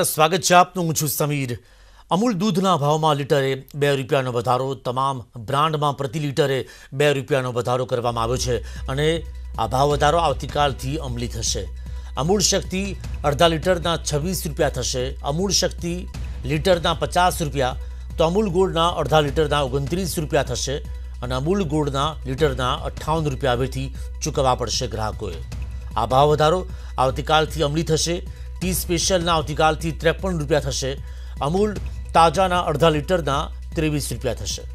સ્વાગત છે આપનું હું છું સમીર અમૂલ દૂધના ભાવમાં લીટરે બે રૂપિયાનો વધારો તમામ બ્રાન્ડમાં પ્રતિ લીટરે બે રૂપિયાનો વધારો કરવામાં આવ્યો છે અને આ ભાવ વધારો આવતીકાલથી અમલી થશે અમૂળ શક્તિ અડધા લીટરના છવ્વીસ રૂપિયા થશે અમૂળ શક્તિ લીટરના પચાસ રૂપિયા તો અમૂલ ગોળના અડધા લીટરના ઓગણત્રીસ રૂપિયા થશે અને અમૂલ ગોળના લીટરના અઠ્ઠાવન રૂપિયા હવેથી ચૂકવવા પડશે ગ્રાહકોએ આ ભાવ વધારો આવતીકાલથી અમલી થશે ટી સ્પેશિયલના આવતીકાલથી ત્રેપન રૂપિયા થશે અમૂલ તાજાના અડધા લીટરના ત્રેવીસ રૂપિયા થશે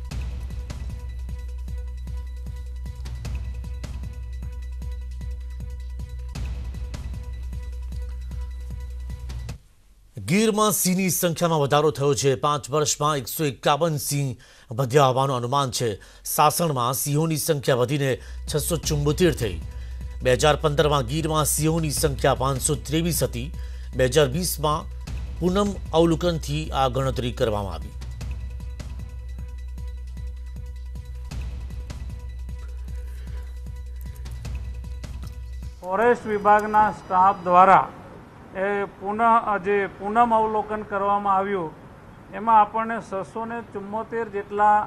ગીરમાં સિંહની સંખ્યામાં વધારો થયો છે પાંચ વર્ષમાં એકસો એકાવન સિંહ વધ્યા હોવાનું અનુમાન છે સાસણમાં સિંહોની સંખ્યા વધીને છસો ચુંબોતેર થઈ બે હજાર પંદરમાં ગીરમાં સિંહોની સંખ્યા પાંચસો ત્રેવીસ હતી બે હજાર વીસમાં પુનમ અવલોકનથી આ ગણતરી કરવામાં આવી ફોરેસ્ટ વિભાગના સ્ટાફ દ્વારા એ પુનઃ જે પુનમ અવલોકન કરવામાં આવ્યું એમાં આપણને છસો ને ચુમ્મોતેર જેટલા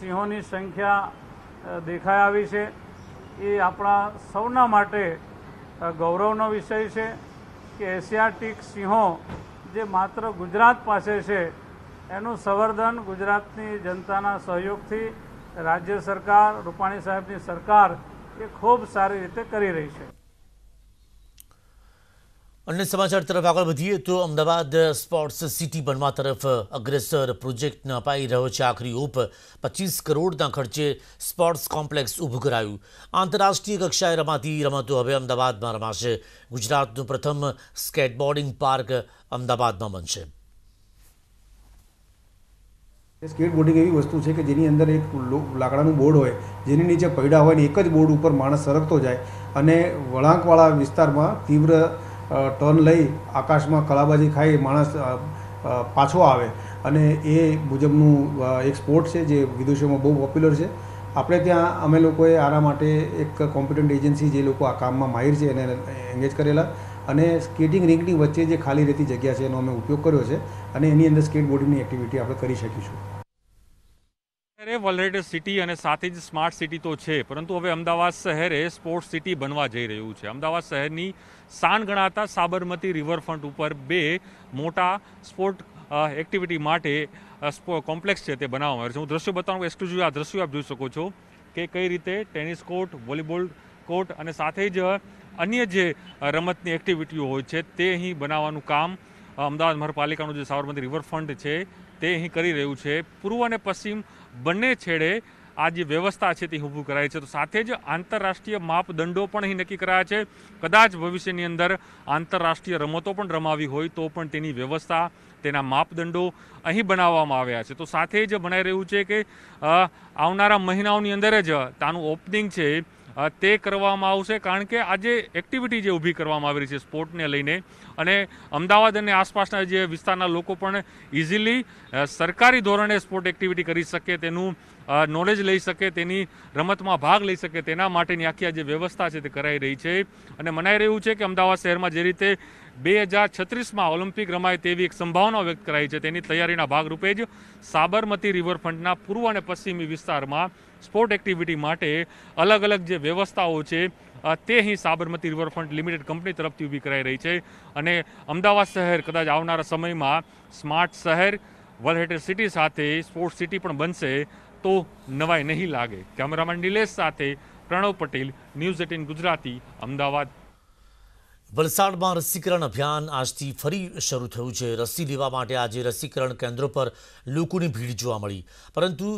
સિંહોની સંખ્યા દેખાઈ આવી છે એ આપણા સૌના માટે ગૌરવનો વિષય છે કે એશિયાટિક સિંહો જે માત્ર ગુજરાત પાસે છે એનું સંવર્ધન ગુજરાતની જનતાના સહયોગથી રાજ્ય સરકાર રૂપાણી સાહેબની સરકાર એ ખૂબ સારી રીતે કરી રહી છે અન્ય સમાચાર તરફ આગળ વધીએ તો અમદાવાદ સ્પોર્ટ્સ સિટી બનવા તરફ અગ્રેસર પ્રોજેક્ટને અપાઈ રહ્યો છે આખરી ઓપ પચીસ કરોડના ખર્ચે સ્પોર્ટ્સ કોમ્પ્લેક્સ ઊભું કરાયું આંતરરાષ્ટ્રીય કક્ષાએ રમાતી રમતો હવે અમદાવાદમાં રમાશે ગુજરાતનું પ્રથમ સ્કેટબોર્ડિંગ પાર્ક અમદાવાદમાં બનશે સ્કેટબોર્ડિંગ એવી વસ્તુ છે કે જેની અંદર એક લાકડાનું બોર્ડ હોય જેની નીચે પૈડા હોય ને એક જ બોર્ડ ઉપર માણસ સરકતો જાય અને વળાંકવાળા વિસ્તારમાં તીવ્ર ટર્ન લઈ આકાશમાં કળાબાજી ખાઈ માણસ પાછો આવે અને એ મુજબનું એક સ્પોર્ટ છે જે વિદેશોમાં બહુ પોપ્યુલર છે આપણે ત્યાં અમે લોકોએ આના માટે એક કોમ્પિટન્ટ એજન્સી જે લોકો આ કામમાં માહિર છે એને એન્ગેજ કરેલા અને સ્કેટિંગ રિંકની વચ્ચે જે ખાલી રહેતી જગ્યા છે એનો અમે ઉપયોગ કર્યો છે અને એની અંદર સ્કેટ બોર્ડિંગની એક્ટિવિટી આપણે કરી શકીશું શહેરે વલરેડ સિટી અને સાથે જ સ્માર્ટ સિટી તો છે પરંતુ હવે અમદાવાદ શહેરે સ્પોર્ટ સિટી બનવા જઈ રહ્યું છે અમદાવાદ શહેરની શાન ગણાતા સાબરમતી રિવરફ્રન્ટ ઉપર બે મોટા સ્પોર્ટ એક્ટિવિટી માટે કોમ્પ્લેક્સ છે તે બનાવવામાં આવ્યો છે હું દ્રશ્યો બતાવું એક્સક્લુઝિવ આ દ્રશ્યો આપ જોઈ શકો છો કે કઈ રીતે ટેનિસ કોર્ટ વોલીબોલ કોર્ટ અને સાથે જ અન્ય જે રમતની એક્ટિવિટીઓ હોય છે તે અહીં બનાવવાનું કામ અમદાવાદ મહાનગરપાલિકાનું જે સાબરમતી રિવરફ્રન્ટ છે તે અહીં કરી રહ્યું છે પૂર્વ અને પશ્ચિમ બંને છેડે આ જે વ્યવસ્થા છે તે ઊભું કરાય છે તો સાથે જ આંતરરાષ્ટ્રીય માપદંડો પણ અહીં નક્કી કરાયા છે કદાચ ભવિષ્યની અંદર આંતરરાષ્ટ્રીય રમતો પણ રમાવી હોય તો પણ તેની વ્યવસ્થા તેના માપદંડો અહીં બનાવવામાં આવ્યા છે તો સાથે જ મનાઈ રહ્યું છે કે આવનારા મહિનાઓની અંદર જ તાનું ઓપનિંગ છે તે કરવામાં આવશે કારણ કે આજે એક્ટિવિટી જે ઊભી કરવામાં આવી રહી છે સ્પોર્ટને લઈને અને અમદાવાદ અને આસપાસના જે વિસ્તારના લોકો પણ ઇઝીલી સરકારી ધોરણે સ્પોર્ટ એક્ટિવિટી કરી શકે તેનું નોલેજ લઈ શકે તેની રમતમાં ભાગ લઈ શકે તેના માટેની આખી આ જે વ્યવસ્થા છે તે કરાઈ રહી છે અને મનાઈ રહ્યું છે કે અમદાવાદ શહેરમાં જે રીતે બે હજાર છત્રીસમાં ઓલિમ્પિક રમાય તેવી એક સંભાવના વ્યક્ત કરાઈ છે તેની તૈયારીના ભાગરૂપે જ સાબરમતી રિવરફ્રન્ટના પૂર્વ અને પશ્ચિમી વિસ્તારમાં સ્પોર્ટ એક્ટિવિટી માટે અલગ અલગ જે વ્યવસ્થાઓ છે તે અહીં સાબરમતી રિવરફ્રન્ટ લિમિટેડ કંપની તરફથી ઊભી કરાઈ રહી છે અને અમદાવાદ શહેર કદાચ આવનારા સમયમાં સ્માર્ટ શહેર વલહેટેડ સિટી સાથે સ્પોર્ટ સિટી પણ બનશે તો નવાઈ નહીં લાગે કેમેરામેન નિલેશ સાથે પ્રણવ પટેલ ન્યૂઝ એટીન ગુજરાતી અમદાવાદ વલસાડમાં રસીકરણ અભિયાન આજથી ફરી શરૂ થયું છે રસી લેવા માટે આજે રસીકરણ કેન્દ્રો પર લોકોની ભીડ જોવા મળી પરંતુ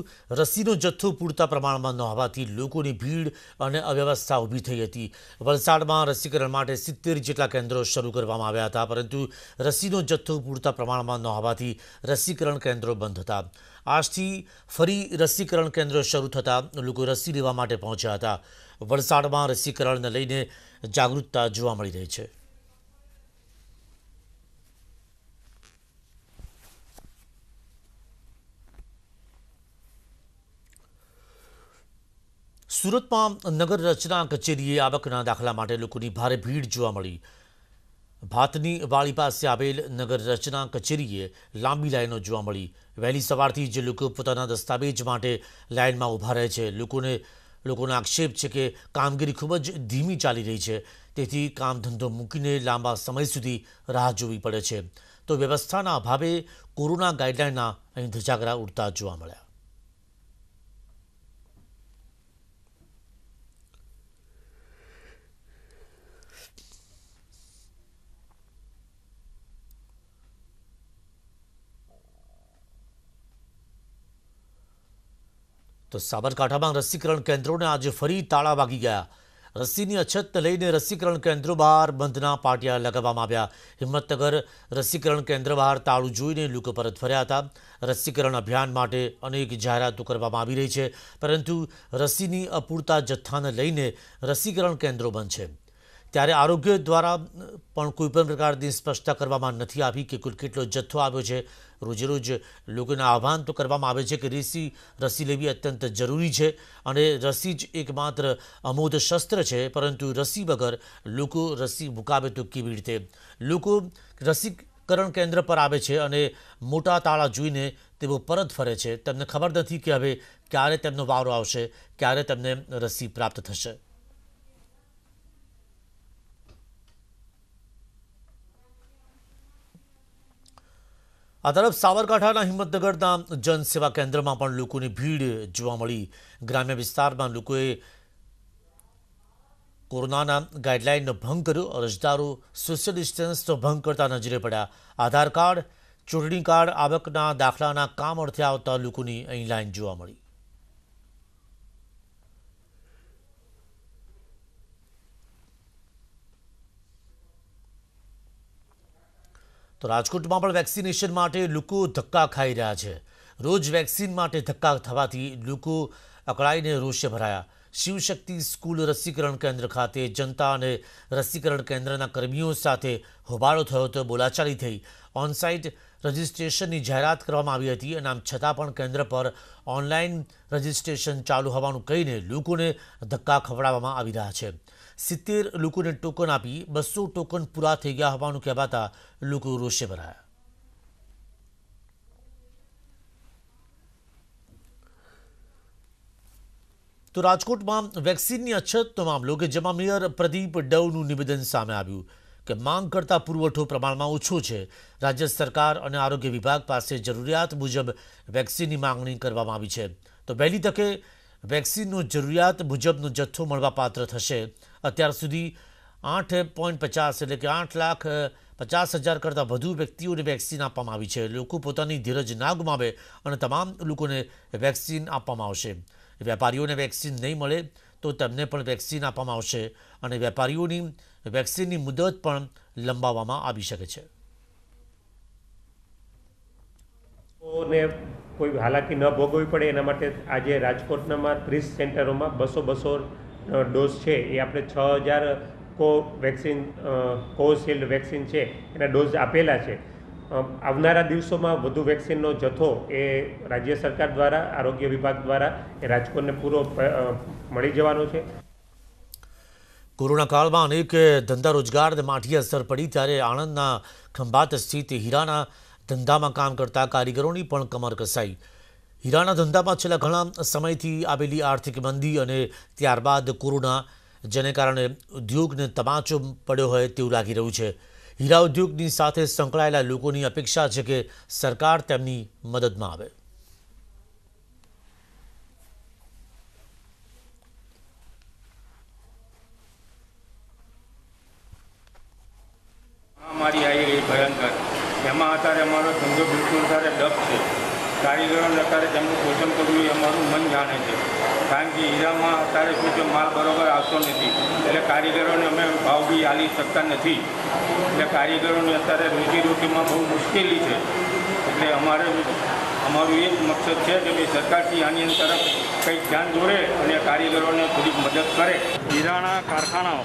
રસીનો જથ્થો પૂરતા પ્રમાણમાં ન હોવાથી લોકોની ભીડ અને અવ્યવસ્થા ઊભી થઈ હતી વલસાડમાં રસીકરણ માટે સિત્તેર જેટલા કેન્દ્રો શરૂ કરવામાં આવ્યા હતા પરંતુ રસીનો જથ્થો પૂરતા પ્રમાણમાં ન હોવાથી રસીકરણ કેન્દ્રો બંધ હતા આજથી ફરી રસીકરણ કેન્દ્રો શરૂ થતાં લોકો રસી લેવા માટે પહોંચ્યા હતા વલસાડમાં રસીકરણને લઈને જાગૃતતા જોવા મળી રહી છે સુરતમાં નગર રચના કચેરીએ આવકના દાખલા માટે લોકોની ભારે ભીડ જોવા મળી ભાતની વાળી પાસે આવેલ નગર રચના કચેરીએ લાંબી લાઈનો જોવા મળી વહેલી સવારથી જે લોકો પોતાના દસ્તાવેજ માટે લાઇનમાં ઊભા રહે છે લોકોને લોકોનો આક્ષેપ છે કે કામગીરી ખૂબ જ ધીમી ચાલી રહી છે તેથી કામ ધંધો મૂકીને લાંબા સમય સુધી રાહ જોવી પડે છે તો વ્યવસ્થાના અભાવે કોરોના ગાઈડલાઇનના અહીં ધજાગરા ઉડતા જોવા મળ્યા તો સાબરકાંઠામાં રસીકરણ કેન્દ્રોને આજે ફરી તાળા વાગી ગયા રસીની અછતને લઈને રસીકરણ કેન્દ્રો બહાર બંધના પાટિયા લગાવવામાં આવ્યા હિંમતનગર રસીકરણ કેન્દ્ર બહાર તાળું જોઈને લોકો પરત ફર્યા હતા રસીકરણ અભિયાન માટે અનેક જાહેરાતો કરવામાં આવી રહી છે પરંતુ રસીની અપૂરતા જથ્થાને લઈને રસીકરણ કેન્દ્રો બંધ છે ત્યારે આરોગ્ય દ્વારા પણ કોઈપણ પ્રકારની સ્પષ્ટતા કરવામાં નથી આવી કે કુલ કેટલો જથ્થો આવ્યો છે રોજેરોજ લોકોને આહવાન તો કરવામાં આવે છે કે રસી રસી લેવી અત્યંત જરૂરી છે અને રસી જ એકમાત્ર અમોધ શસ્ત્ર છે પરંતુ રસી વગર લોકો રસી મુકાવે તો કેવી રીતે લોકો રસીકરણ કેન્દ્ર પર આવે છે અને મોટા તાળા જોઈને તેઓ પરત ફરે છે તેમને ખબર નથી કે હવે ક્યારે તેમનો વારો આવશે ક્યારે તેમને રસી પ્રાપ્ત થશે આ તરફ સાબરકાંઠાના હિંમતનગરના જનસેવા કેન્દ્રમાં પણ લોકોની ભીડ જોવા મળી ગ્રામ્ય વિસ્તારમાં લોકોએ કોરોનાના ગાઈડલાઇનનો ભંગ કર્યો અરજદારો સોશિયલ ડિસ્ટન્સનો ભંગ કરતા નજરે પડ્યા આધાર કાર્ડ ચૂંટણી કાર્ડ આવકના દાખલાના કામ અર્થે આવતા લોકોની અહીં લાઈન જોવા મળી તો રાજકોટમાં પણ વેક્સિનેશન માટે લોકો ધક્કા ખાઈ રહ્યા છે રોજ વેક્સિન માટે ધક્કા થવાથી લોકો અકળાઈને રોષે ભરાયા શિવશક્તિ સ્કૂલ રસીકરણ કેન્દ્ર ખાતે જનતા અને રસીકરણ કેન્દ્રના કર્મીઓ સાથે હોબાળો થયો હતો બોલાચાલી થઈ ઓનસાઇટ રજિસ્ટ્રેશનની જાહેરાત કરવામાં આવી હતી અને આમ છતાં પણ કેન્દ્ર પર ઓનલાઈન રજિસ્ટ્રેશન ચાલુ હોવાનું કહીને લોકોને ધક્કા ખવડાવવામાં આવી રહ્યા છે સિત્તેર લોકોને ટોકન આપી બસો ટોકન પૂરા થઈ ગયા હોવાનું કહેવાતા લોકો રોષે ભરાયા તો રાજકોટમાં વેક્સિનની અછતનો મામલો કે જેમાં મેયર પ્રદીપ ડવનું નિવેદન સામે આવ્યું કે માંગ કરતા પુરવઠો પ્રમાણમાં ઓછો છે રાજ્ય સરકાર અને આરોગ્ય વિભાગ પાસે જરૂરિયાત મુજબ વેક્સિનની માંગણી કરવામાં આવી છે તો વહેલી તકે વેક્સિનનો જરૂરિયાત મુજબનો જથ્થો મળવાપાત્ર થશે અત્યાર સુધી આઠ પોઈન્ટ પચાસ એટલે કે આઠ લાખ પચાસ હજાર કરતાં વધુ વ્યક્તિઓને વેક્સિન આપવામાં આવી છે લોકો પોતાની ધીરજ ના ગુમાવે અને તમામ લોકોને વેક્સિન આપવામાં આવશે વેપારીઓને વેક્સિન નહીં મળે તો તેમને પણ વેક્સિન આપવામાં આવશે અને વેપારીઓની વેક્સિનની મુદત પણ લંબાવવામાં આવી શકે છે કોઈ હાલાકી ન ભોગવવી પડે એના માટે આજે રાજકોટનામાં ત્રીસ સેન્ટરોમાં બસો બસો ડોઝ છે એ આપણે છ હજાર કો વેક્સિન કોવિશિલ્ડ વેક્સિન છે એના ડોઝ આપેલા છે આવનારા દિવસોમાં વધુ વેક્સિનનો જથ્થો એ રાજ્ય સરકાર દ્વારા આરોગ્ય વિભાગ દ્વારા એ રાજકોટને પૂરો મળી જવાનો છે કોરોનાકાળમાં અનેક ધંધા રોજગારને માઠી અસર પડી ત્યારે આણંદના ખંભાત સ્થિત હીરાના ધંધામાં કામ કરતા કારીગરોની પણ કમર કસાઈ હીરાના ધંધામાં છેલ્લા ઘણા સમયથી આવેલી આર્થિક મંદી અને ત્યારબાદ કોરોના જેને કારણે ઉદ્યોગને તમાચો પડ્યો હોય તેવું લાગી રહ્યું છે હીરા ઉદ્યોગની સાથે સંકળાયેલા લોકોની અપેક્ષા છે કે સરકાર તેમની મદદમાં આવે વધારે ડપ છે કારીગરોને અત્યારે તેમનું પોષણ કરવું અમારું મન જાણે છે કારણ કે હીરામાં અત્યારે શું છે માલ બરોબર આવતો નથી એટલે કારીગરોને અમે ભાવ બી આલી શકતા નથી એટલે કારીગરોને અત્યારે રોજીરોટીમાં બહુ મુશ્કેલી છે એટલે અમારે અમારું એક મકસદ છે કે ભાઈ સરકારથી આની તરફ કંઈક ધ્યાન દોરે અને કારીગરોને થોડીક મદદ કરે હીરાણા કારખાનાઓ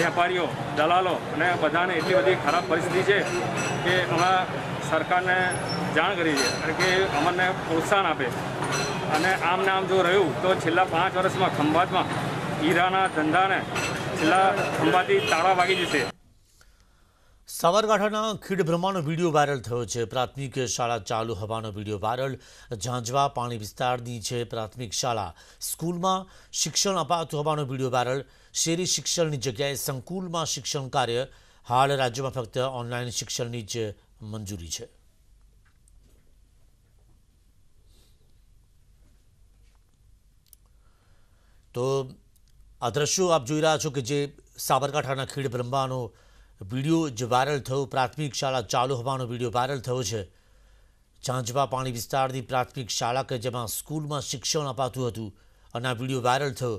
વેપારીઓ દલાલો અને બધાને એટલી બધી ખરાબ પરિસ્થિતિ છે કે અમારા સરકારને જાણ કરી છે અને કે અમને પ્રોત્સાહન આપે અને આમ નામ જો રહ્યું તો છેલ્લા પાંચ વર્ષમાં ખંભાતમાં હીરાના ધંધાને છેલ્લા ખંભાતથી તાળા વાગી જશે સાબરકાંઠાના ખીડબ્રહ્માનો વિડીયો વાયરલ થયો છે પ્રાથમિક શાળા ચાલુ હોવાનો વિડીયો વાયરલ ઝાંઝવા પાણી વિસ્તારની છે પ્રાથમિક શાળા સ્કૂલમાં શિક્ષણ અપાતું હોવાનો વિડીયો વાયરલ શેરી શિક્ષણની જગ્યાએ સંકુલમાં શિક્ષણ કાર્ય હાલ રાજ્યમાં ફક્ત ઓનલાઈન શિક્ષણની જ મંજૂરી છે તો આ દ્રશ્યો આપ જોઈ રહ્યા છો કે જે સાબરકાંઠાના ખીડ બ્રહ્માનો વિડીયો જે વાયરલ થયો પ્રાથમિક શાળા ચાલુ હોવાનો વિડીયો વાયરલ થયો છે ઝાંઝવા પાણી વિસ્તારની પ્રાથમિક શાળા કે જેમાં સ્કૂલમાં શિક્ષણ અપાતું હતું અને આ વિડીયો વાયરલ થયો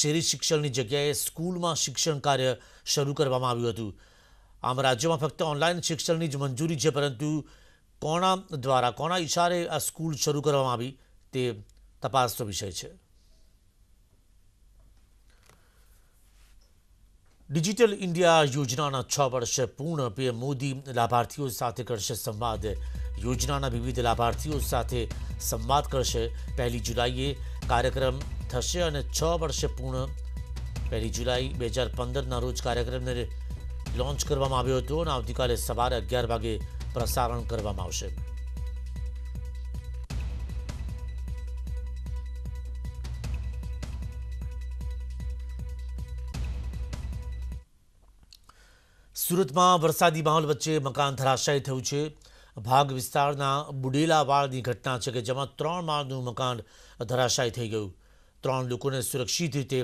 શહેરી શિક્ષણની જગ્યાએ સ્કૂલમાં શિક્ષણ કાર્ય શરૂ કરવામાં આવ્યું હતું આમ રાજ્યમાં ફક્ત ઓનલાઈન શિક્ષણની જ મંજૂરી છે પરંતુ કોના દ્વારા કોના ઇશારે આ સ્કૂલ શરૂ કરવામાં આવી તે તપાસનો વિષય છે ડિજિટલ ઇન્ડિયા યોજનાના છ વર્ષ પૂર્ણ પીએમ મોદી લાભાર્થીઓ સાથે કરશે સંવાદ યોજનાના વિવિધ લાભાર્થીઓ સાથે સંવાદ કરશે પહેલી જુલાઈએ કાર્યક્રમ થશે અને છ વર્ષે પૂર્ણ પહેલી જુલાઈ બે હજાર પંદરના રોજ કાર્યક્રમને લોન્ચ કરવામાં આવ્યો હતો અને આવતીકાલે સવારે અગિયાર વાગે પ્રસારણ કરવામાં આવશે સુરતમાં વરસાદી માહોલ વચ્ચે મકાન ધરાશાયી થયું છે ભાગ વિસ્તારના બુડેલાવાળની ઘટના છે કે જેમાં ત્રણ માળનું મકાન ધરાશાય થઈ ગયું ત્રણ લોકોને સુરક્ષિત રીતે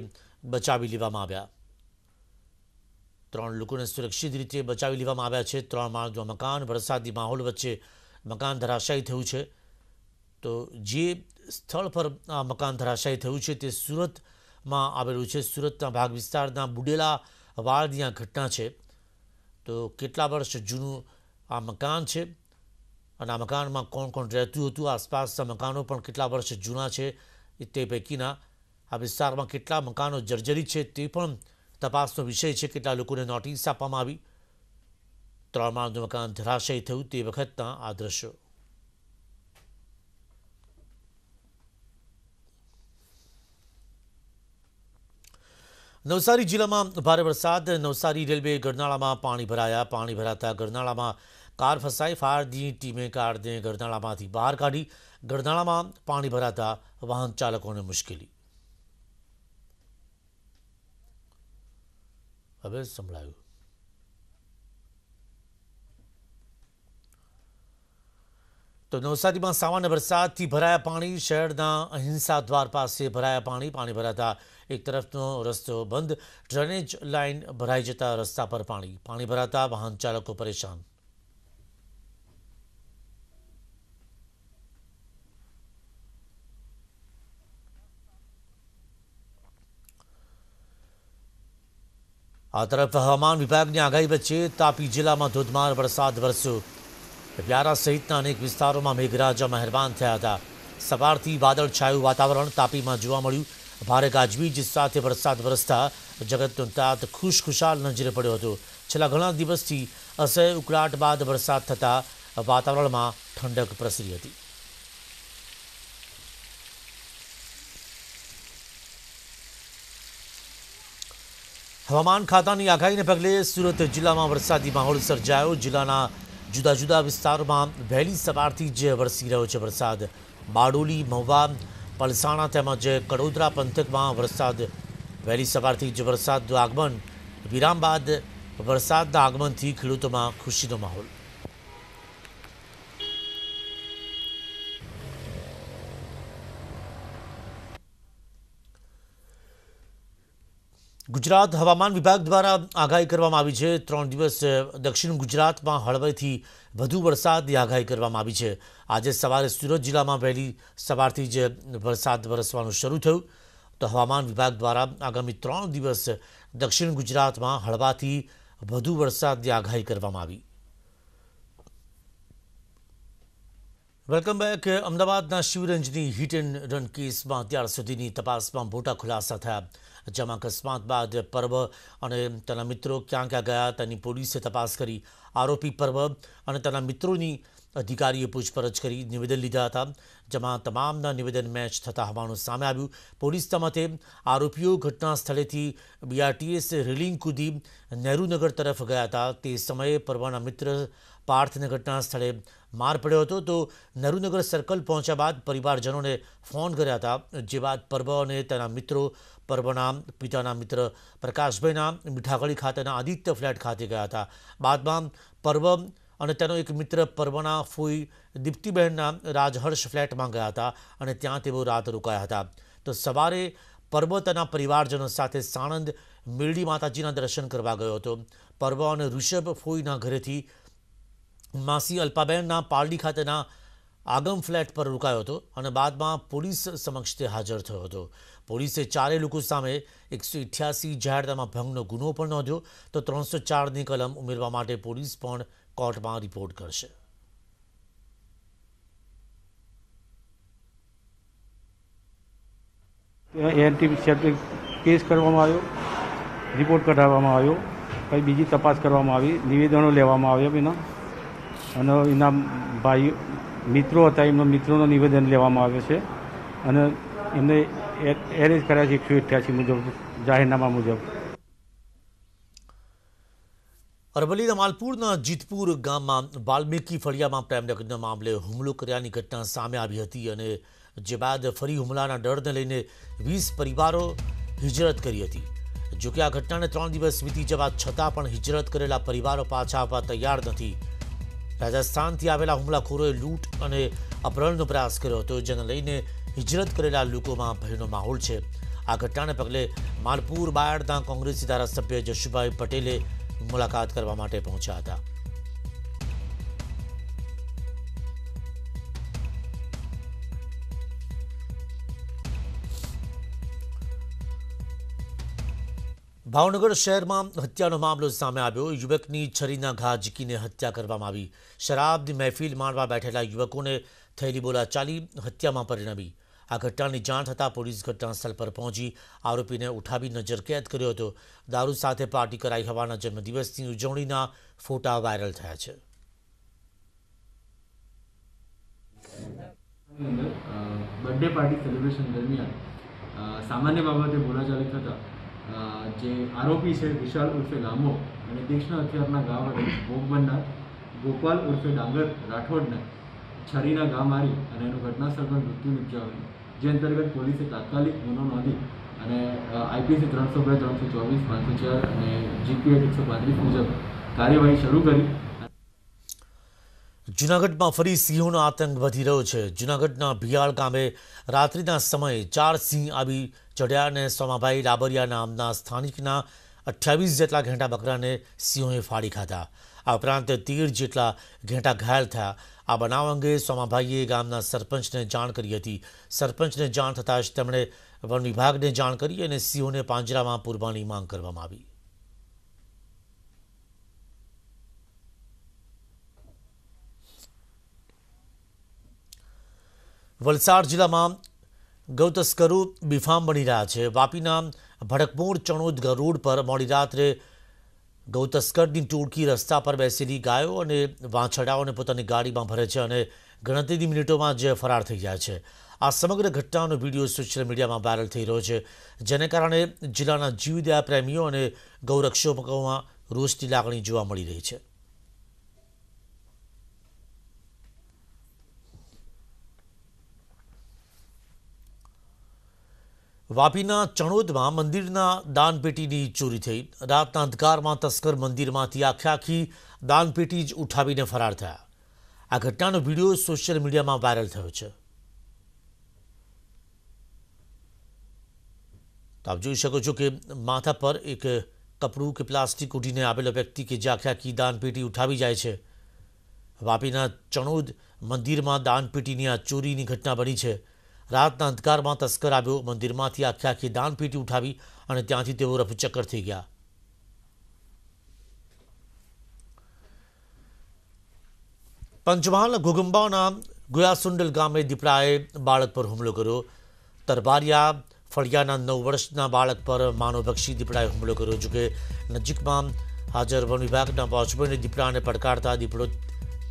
બચાવી લેવામાં આવ્યા ત્રણ લોકોને સુરક્ષિત રીતે બચાવી લેવામાં આવ્યા છે ત્રણ માળનું મકાન વરસાદી માહોલ વચ્ચે મકાન ધરાશાય થયું છે તો જે સ્થળ પર આ મકાન ધરાશાય થયું છે તે સુરતમાં આવેલું છે સુરતના ભાગ વિસ્તારના બુડેલા વાળની આ ઘટના છે તો કેટલા વર્ષ જૂનું આ મકાન છે અને આ મકાનમાં કોણ કોણ રહેતું હતું આસપાસના મકાનો પણ કેટલા વર્ષ જૂના છે તે પૈકીના આ વિસ્તારમાં કેટલા મકાનો જર્જરી છે તે પણ તપાસનો વિષય છે કેટલા લોકોને નોટિસ આપવામાં આવી ત્રણ માળનું મકાન ધરાશયી થયું તે વખતના આ દ્રશ્યો નવસારી જિલ્લામાં ભારે વરસાદ નવસારી રેલવે ગરનાળામાં પાણી ભરાયા પાણી ભરાતા ગરનાળામાં કાર ફસાઈ ફાયરની ટીમે કારને ગરનાળામાંથી બહાર કાઢી ગરનાળામાં પાણી ભરાતા વાહન ચાલકોને મુશ્કેલી હવે સંભળાયું તો નવસારીમાં સામાન્ય વરસાદથી ભરાયા પાણી શહેરના અહિંસા દ્વાર પાસે ભરાયા પાણી પાણી ભરાતા એક તરફનો રસ્તો બંધ ડ્રેનેજ લાઇન ભરાઈ જતા રસ્તા પર પાણી પાણી ભરાતા વાહન ચાલકો પરેશાન આ તરફ હવામાન વિભાગની આગાહી વચ્ચે તાપી જિલ્લામાં ધોધમાર વરસાદ વરસ્યો વ્યારા સહિતના અનેક વિસ્તારોમાં મેઘરાજા મહેરબાન થયા હતા સવારથી વાદળછાયું વાતાવરણ તાપીમાં જોવા મળ્યું ભારે ગાજવીજ સાથે વરસાદ વરસતા જગતનો તાત ખુશખુશાલ નજરે પડ્યો હતો છેલ્લા ઘણા દિવસથી અસહ્ય ઉકળાટ બાદ વરસાદ થતાં વાતાવરણમાં ઠંડક પ્રસરી હતી હવામાન ખાતાની આગાહીને પગલે સુરત જિલ્લામાં વરસાદી માહોલ સર્જાયો જિલ્લાના જુદા જુદા વિસ્તારોમાં વહેલી સવારથી જ વરસી રહ્યો છે વરસાદ બારડોલી મહુવા પલસાણા તેમજ કડોદરા પંથકમાં વરસાદ વહેલી સવારથી જ વરસાદનું આગમન વિરામ બાદ વરસાદના આગમનથી ખેડૂતોમાં ખુશીનો માહોલ ગુજરાત હવામાન વિભાગ દ્વારા આગાહી કરવામાં આવી છે ત્રણ દિવસ દક્ષિણ ગુજરાતમાં હળવેથી વધુ વરસાદની આગાહી કરવામાં આવી છે આજે સવારે સુરત જિલ્લામાં વહેલી સવારથી જ વરસાદ વરસવાનું શરૂ થયું તો હવામાન વિભાગ દ્વારા આગામી ત્રણ દિવસ દક્ષિણ ગુજરાતમાં હળવાથી વધુ વરસાદની આગાહી કરવામાં આવી વેલકમ બેક અમદાવાદના શિવરંજની હિટ એન્ડ રન કેસમાં અત્યાર સુધીની તપાસમાં મોટા ખુલાસા થયા જેમાં અકસ્માત બાદ પર્વ અને તેના મિત્રો ક્યાં ક્યાં ગયા તેની પોલીસે તપાસ કરી આરોપી પર્વ અને તેના મિત્રોની અધિકારીએ પૂછપરછ કરી નિવેદન લીધા હતા જેમાં તમામના નિવેદન મેચ થતા હોવાનું સામે આવ્યું પોલીસના મતે આરોપીઓ ઘટના સ્થળેથી બીઆરટીએસ રેલિંગ કુદી નહેરુનગર તરફ ગયા હતા તે સમયે પર્વના મિત્ર પાર્થને ઘટના સ્થળે માર પડ્યો હતો તો નહેરુનગર સર્કલ પહોંચ્યા બાદ પરિવારજનોને ફોન કર્યા હતા જે બાદ પર્વ અને તેના મિત્રો પર્વના પિતાના મિત્ર પ્રકાશભાઈના મીઠાગળી ખાતેના આદિત્ય ફ્લેટ ખાતે ગયા હતા બાદમાં પર્વ અને તેનો એક મિત્ર પર્વના ફૂઈ દીપ્તિબહેનના રાજહર્ષ ફ્લેટમાં ગયા હતા અને ત્યાં તેઓ રાત રોકાયા હતા તો સવારે પર્વ તેના પરિવારજનો સાથે સાણંદ મેરડી માતાજીના દર્શન કરવા ગયો હતો પર્વ અને ઋષભ ફોઈના ઘરેથી માસી અલ્પાબહેનના પારડી ખાતેના આગમ ફ્લેટ પર રોકાયો હતો અને બાદમાં પોલીસ સમક્ષ તે હાજર થયો હતો પોલીસે ચારે લોકો સામે એકસો અઠ્યાસી જાહેરતામાં ભંગનો ગુનો પણ નોંધ્યો તો ત્રણસો ચારની કલમ ઉમેરવા માટે પોલીસ પણ કોર્ટમાં રિપોર્ટ કરશે એન્ટી સેપ્ટિક કેસ કરવામાં આવ્યો રિપોર્ટ કઢાવવામાં આવ્યો પછી બીજી તપાસ કરવામાં આવી નિવેદનો લેવામાં આવ્યા એના અને એના ભાઈ મિત્રો હતા એમના મિત્રોનું નિવેદન લેવામાં આવ્યું છે અને એમને એરેન્જ કર્યા છે એકસો અઠ્યાસી મુજબ જાહેરનામા મુજબ અરવલ્લીના માલપુરના જીતપુર ગામમાં વાલ્મીકી ફળિયામાં પ્રેમલગ્ન મામલે હુમલો કર્યાની ઘટના સામે આવી હતી અને જે બાદ ફરી હુમલાના ડરને લઈને વીસ પરિવારો હિજરત કરી હતી જોકે આ ઘટનાને ત્રણ દિવસ વીતી જવા છતાં પણ હિજરત કરેલા પરિવારો પાછા આવવા તૈયાર નથી રાજસ્થાનથી આવેલા હુમલાખોરોએ લૂંટ અને અપહરણનો પ્રયાસ કર્યો હતો જેને લઈને હિજરત કરેલા લોકોમાં ભયનો માહોલ છે આ ઘટનાને પગલે માલપુર બાયડના કોંગ્રેસી ધારાસભ્ય જશુભાઈ પટેલે મુલાકાત કરવા માટે પહોંચ્યા હતા ભાવનગર શહેરમાં હત્યાનો મામલો સામે આવ્યો યુવકની છરીના ઘા ઝીકીને હત્યા કરવામાં આવી શરાબની મહેફિલ માણવા બેઠેલા યુવકોને થયેલી બોલાચાલી હત્યામાં પરિણમી આ ઘટનાની જાણ થતાં પોલીસ ઘટનાસ્થળ પર પહોંચી આરોપીને ઉઠાવી નજરકેદ કર્યો હતો દારૂ સાથે પાર્ટી કરાઈ હોવાના જન્મદિવસની ઉજવણીના ફોટા વાયરલ થયા છે બર્થડે પાર્ટી સેલિબ્રેશન દરમિયાન સામાન્ય બાબતે બોલાચાલી થતા જે આરોપી છે વિશાલ ઉર્ફે લાંબો અને તીક્ષ્ણ હથિયારના ગામ વડે ભોગ બનનાર ગોપાલ ઉર્ફે ડાંગર રાઠોડને છરીના ગામ મારી અને એનું ઘટનાસ્થળ પર મૃત્યુ નિપજાવ્યું જે અંતર્ગત પોલીસે તાત્કાલિક ગુનો નોંધી અને આઈપીસી ત્રણસો બે ત્રણસો ચોવીસ પાંચસો ચાર અને જીપીએટ એકસો પાંત્રીસ મુજબ કાર્યવાહી શરૂ કરી જૂનાગઢમાં ફરી સિંહોનો આતંક વધી રહ્યો છે જૂનાગઢના ભિયાળ ગામે રાત્રિના સમયે ચાર સિંહ આવી ચડ્યા અને સોમાભાઈ રાબરિયા નામના સ્થાનિકના અઠ્યાવીસ જેટલા ઘેંટા બકરાને સિંહોએ ફાડી ખાધા આ ઉપરાંત તેર જેટલા ઘેંટા ઘાયલ થયા આ બનાવ અંગે સોમાભાઈએ ગામના સરપંચને જાણ કરી હતી સરપંચને જાણ થતાં જ તેમણે વન વિભાગને જાણ કરી અને સિંહોને પાંજરામાં પૂરવાની માંગ કરવામાં આવી વલસાડ જિલ્લામાં ગૌતસ્કરો બેફામ બની રહ્યા છે વાપીના ભડકમૂળ ચણોદ ગરુડ પર મોડી રાત્રે ગૌ તસ્કરની ટોળકી રસ્તા પર બેસેલી ગાયો અને વાંછડાઓને પોતાની ગાડીમાં ભરે છે અને ગણતરીની મિનિટોમાં જ ફરાર થઈ જાય છે આ સમગ્ર ઘટનાનો વિડીયો સોશિયલ મીડિયામાં વાયરલ થઈ રહ્યો છે જેને કારણે જિલ્લાના જીવદયા પ્રેમીઓ અને ગૌરક્ષકોમાં રોષની લાગણી જોવા મળી રહી છે વાપીના ચણોદમાં મંદિરના દાનપેટીની ચોરી થઈ રાતના અંધકારમાં તસ્કર મંદિરમાંથી આખે આખી દાનપેટી જ ઉઠાવીને ફરાર થયા આ ઘટનાનો વિડીયો સોશિયલ મીડિયામાં વાયરલ થયો છે તો આપ જોઈ શકો છો કે માથા પર એક કપડું કે પ્લાસ્ટિક ઉઠીને આવેલો વ્યક્તિ કે જે આખે આખી દાનપેટી ઉઠાવી જાય છે વાપીના ચણોદ મંદિરમાં દાનપેટીની આ ચોરીની ઘટના બની છે રાતના અંધકારમાં તસ્કર આવ્યો મંદિરમાંથી આખી આખી દાન પેટી ઉઠાવી અને ત્યાંથી તેઓ રફચક્કર થઈ ગયા પંચમહાલ ઘુગંબાના ગુયાસુંડલ ગામે દીપડાએ બાળક પર હુમલો કર્યો તરબારિયા ફળિયાના નવ વર્ષના બાળક પર માનવભક્ષી દીપડાએ હુમલો કર્યો જોકે નજીકમાં હાજર વન વિભાગના વોચમેને દીપડાને પડકારતા દીપડો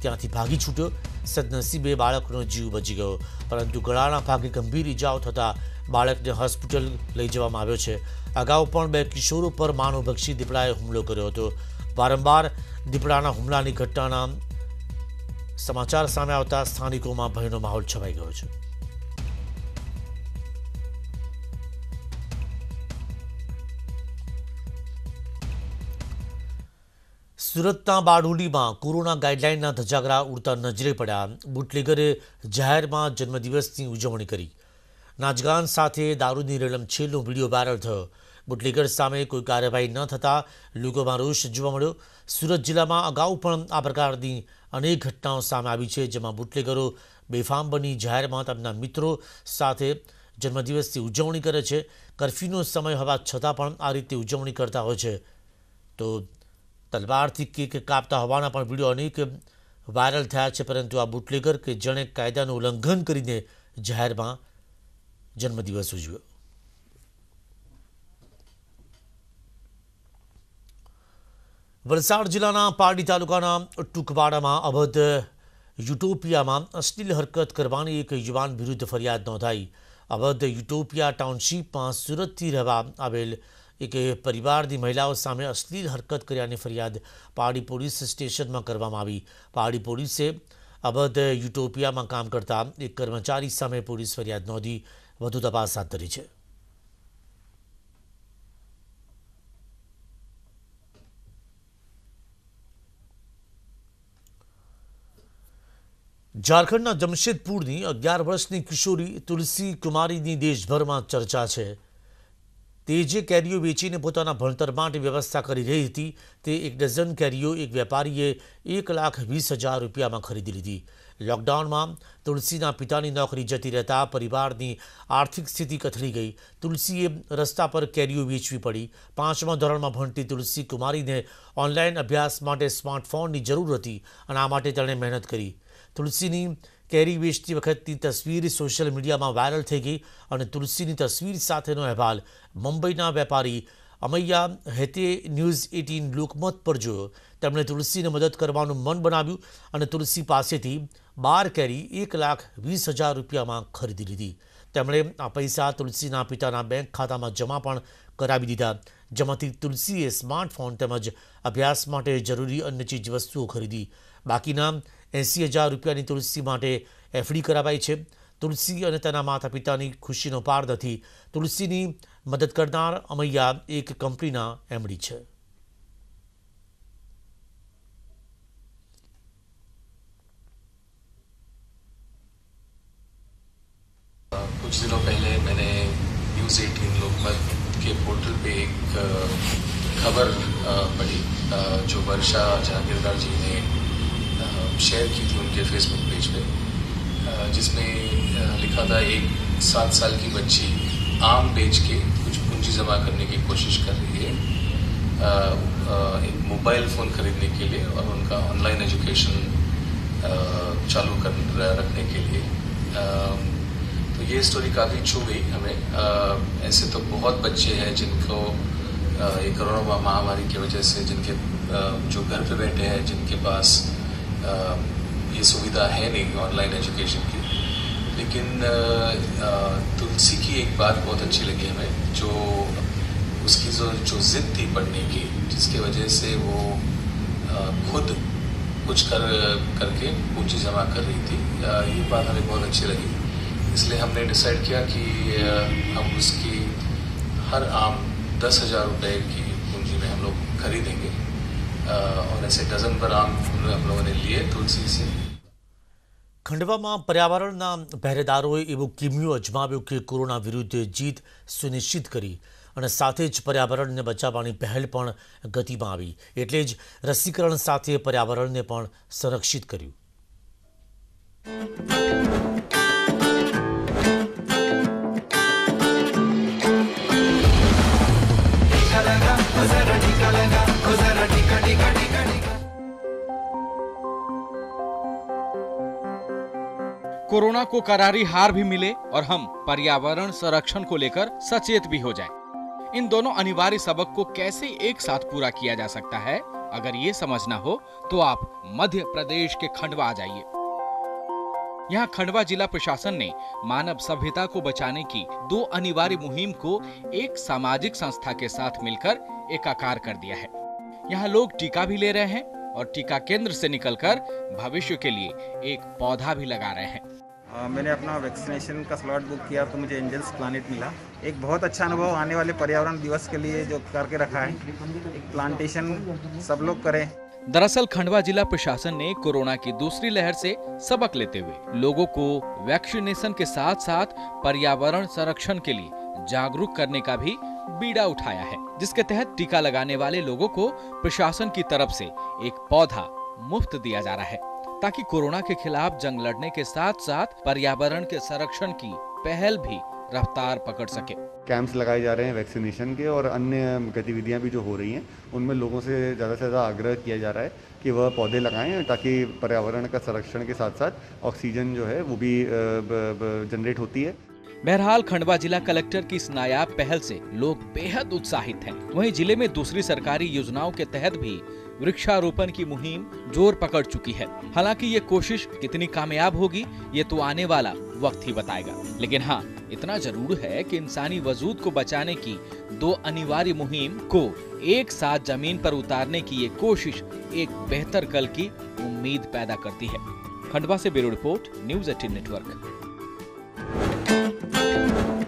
ત્યાંથી ભાગી છૂટ્યો સદનસીબે બાળકનો જીવ બચી ગયો પરંતુ ગળાના ભાગે ગંભીર ઇજાઓ થતાં બાળકને હોસ્પિટલ લઈ જવામાં આવ્યો છે અગાઉ પણ બે કિશોરો પર માનવભક્ષી દીપડાએ હુમલો કર્યો હતો વારંવાર દીપડાના હુમલાની ઘટનાના સમાચાર સામે આવતા સ્થાનિકોમાં ભયનો માહોલ છવાઈ ગયો છે સુરતના બારડોલીમાં કોરોના ગાઈડલાઇનના ધજાગરા ઉડતા નજરે પડ્યા બુટલેગરે જાહેરમાં જન્મદિવસની ઉજવણી કરી નાચગાન સાથે દારૂની રેલમ છેલ્લો વિડીયો વાયરલ થયો બુટલેગર સામે કોઈ કાર્યવાહી ન થતાં લોકોમાં રોષ જોવા મળ્યો સુરત જિલ્લામાં અગાઉ પણ આ પ્રકારની અનેક ઘટનાઓ સામે આવી છે જેમાં બુટલેગરો બેફામ બની જાહેરમાં તેમના મિત્રો સાથે જન્મદિવસની ઉજવણી કરે છે કરફ્યુનો સમય હોવા છતાં પણ આ રીતે ઉજવણી કરતા હોય છે તો તલવારથી કેક કાપતા હોવાના પણ વિડીયો અનેક વાયરલ થયા છે પરંતુ આ બુટલેગર કે જેણે કાયદાનું ઉલ્લંઘન કરીને જાહેરમાં જન્મદિવસ ઉજવ્યો વલસાડ જિલ્લાના પારડી તાલુકાના ટૂંકવાડામાં અવધ યુટોપિયામાં અશ્લીલ હરકત કરવાની એક યુવાન વિરુદ્ધ ફરિયાદ નોંધાઈ અવધ યુટોપિયા ટાઉનશીપમાં સુરતથી રહેવા આવેલ એક પરિવારની મહિલાઓ સામે અશ્લીલ હરકત કર્યાની ફરિયાદ પાડી પોલીસ સ્ટેશનમાં કરવામાં આવી પાડી પોલીસે અબધ યુટોપિયામાં કામ કરતા એક કર્મચારી સામે પોલીસ ફરિયાદ નોંધી વધુ તપાસ હાથ ધરી છે ઝારખંડના જમશેદપુરની અગિયાર વર્ષની કિશોરી તુલસી કુમારીની દેશભરમાં ચર્ચા છે તે જે કેરીઓ વેચીને પોતાના ભણતર માટે વ્યવસ્થા કરી રહી હતી તે એક ડઝન કેરીઓ એક વેપારીએ એક લાખ વીસ હજાર રૂપિયામાં ખરીદી લીધી લોકડાઉનમાં તુલસીના પિતાની નોકરી જતી રહેતા પરિવારની આર્થિક સ્થિતિ કથળી ગઈ તુલસીએ રસ્તા પર કેરીઓ વેચવી પડી પાંચમા ધોરણમાં ભણતી તુલસી કુમારીને ઓનલાઈન અભ્યાસ માટે સ્માર્ટફોનની જરૂર હતી અને આ માટે તેણે મહેનત કરી તુલસીની કેરી વેચતી વખતની તસવીર સોશિયલ મીડિયામાં વાયરલ થઈ ગઈ અને તુલસીની તસવીર સાથેનો અહેવાલ મુંબઈના વેપારી અમૈયા હેતે ન્યૂઝ એટીન લોકમત પર જોયો તેમણે તુલસીને મદદ કરવાનું મન બનાવ્યું અને તુલસી પાસેથી બાર કેરી એક લાખ વીસ હજાર રૂપિયામાં ખરીદી લીધી તેમણે આ પૈસા તુલસીના પિતાના બેંક ખાતામાં જમા પણ કરાવી દીધા જેમાંથી તુલસીએ સ્માર્ટફોન તેમજ અભ્યાસ માટે જરૂરી અન્ય ચીજ વસ્તુઓ ખરીદી બાકીના એંસી હજાર રૂપિયાની તુલસી માટે એફડી કરાવાઈ છે તુલસી અને તેના માતા પિતાની ખુશીનો પાર નથી તુલસીની મદદ કરનાર અમૈયા એક કંપનીના એમડી છે कुछ दिनों पहले मैंने न्यूज़ एटीन लोकमत के पोर्टल पे एक खबर पढ़ी जो वर्षा जहांगीरदार जी ने शेयर की थी उनके फेसबुक पेज पे जिसमें लिखा था एक सात साल की बच्ची आम बेच के कुछ पूंजी जमा करने की कोशिश कर रही है एक मोबाइल फ़ोन खरीदने के लिए और उनका ऑनलाइन एजुकेशन चालू कर रखने के लिए तो ये स्टोरी काफ़ी छू गई हमें ऐसे तो बहुत बच्चे हैं जिनको ये कोरोना महामारी की वजह से जिनके जो घर पे बैठे हैं जिनके पास Um, ये सुविधा है नहीं ऑनलाइन एजुकेशन की लेकिन uh, uh, तुलसी की एक बात बहुत अच्छी लगी हमें जो उसकी जो जो जिद थी पढ़ने की जिसके वजह से वो uh, खुद कुछ कर करके पूंजी जमा कर रही थी ये बात हमें बहुत अच्छी लगी इसलिए हमने डिसाइड किया कि हम उसकी हर आम दस हज़ार रुपये की पूंजी में हम लोग खरीदेंगे और ऐसे डजन पर आम फूल हम लोगों ने लिए तुलसी से ખંડવામાં પર્યાવરણના પહેરેદારોએ એવું કિમિયો અજમાવ્યું કે કોરોના વિરુદ્ધ જીત સુનિશ્ચિત કરી અને સાથે જ પર્યાવરણને બચાવવાની પહેલ પણ ગતિમાં આવી એટલે જ રસીકરણ સાથે પર્યાવરણને પણ સંરક્ષિત કર્યું कोरोना को करारी हार भी मिले और हम पर्यावरण संरक्षण को लेकर सचेत भी हो जाएं। इन दोनों अनिवार्य सबक को कैसे एक साथ पूरा किया जा सकता है अगर ये समझना हो तो आप मध्य प्रदेश के खंडवा आ जाइए यहाँ खंडवा जिला प्रशासन ने मानव सभ्यता को बचाने की दो अनिवार्य मुहिम को एक सामाजिक संस्था के साथ मिलकर एकाकार कर दिया है यहाँ लोग टीका भी ले रहे हैं और टीका केंद्र से निकलकर भविष्य के लिए एक पौधा भी लगा रहे हैं आ, मैंने अपना वैक्सीनेशन का स्लॉट बुक किया तो मुझे एंजल्स प्लानट मिला एक बहुत अच्छा अनुभव आने वाले पर्यावरण दिवस के लिए जो करके रखा है एक प्लांटेशन सब लोग करें दरअसल खंडवा जिला प्रशासन ने कोरोना की दूसरी लहर से सबक लेते हुए लोगों को वैक्सीनेशन के साथ साथ पर्यावरण संरक्षण के लिए जागरूक करने का भी बीड़ा उठाया है जिसके तहत टीका लगाने वाले लोगों को प्रशासन की तरफ से एक पौधा मुफ्त दिया जा रहा है ताकि कोरोना के खिलाफ जंग लड़ने के साथ साथ पर्यावरण के संरक्षण की पहल भी रफ्तार पकड़ सके कैंप्स लगाए जा रहे हैं वैक्सीनेशन के और अन्य गतिविधियां भी जो हो रही हैं उनमें लोगों से ज़्यादा से ज़्यादा आग्रह किया जा रहा है कि वह पौधे लगाएं ताकि पर्यावरण का संरक्षण के साथ साथ ऑक्सीजन जो है वो भी जनरेट होती है बहरहाल खंडवा जिला कलेक्टर की इस नायाब पहल से लोग बेहद उत्साहित हैं वहीं जिले में दूसरी सरकारी योजनाओं के तहत भी वृक्षारोपण की मुहिम जोर पकड़ चुकी है हालांकि ये कोशिश कितनी कामयाब होगी ये तो आने वाला वक्त ही बताएगा लेकिन हाँ इतना जरूर है कि इंसानी वजूद को बचाने की दो अनिवार्य मुहिम को एक साथ जमीन पर उतारने की ये कोशिश एक बेहतर कल की उम्मीद पैदा करती है खंडवा से bureau report news eighteen network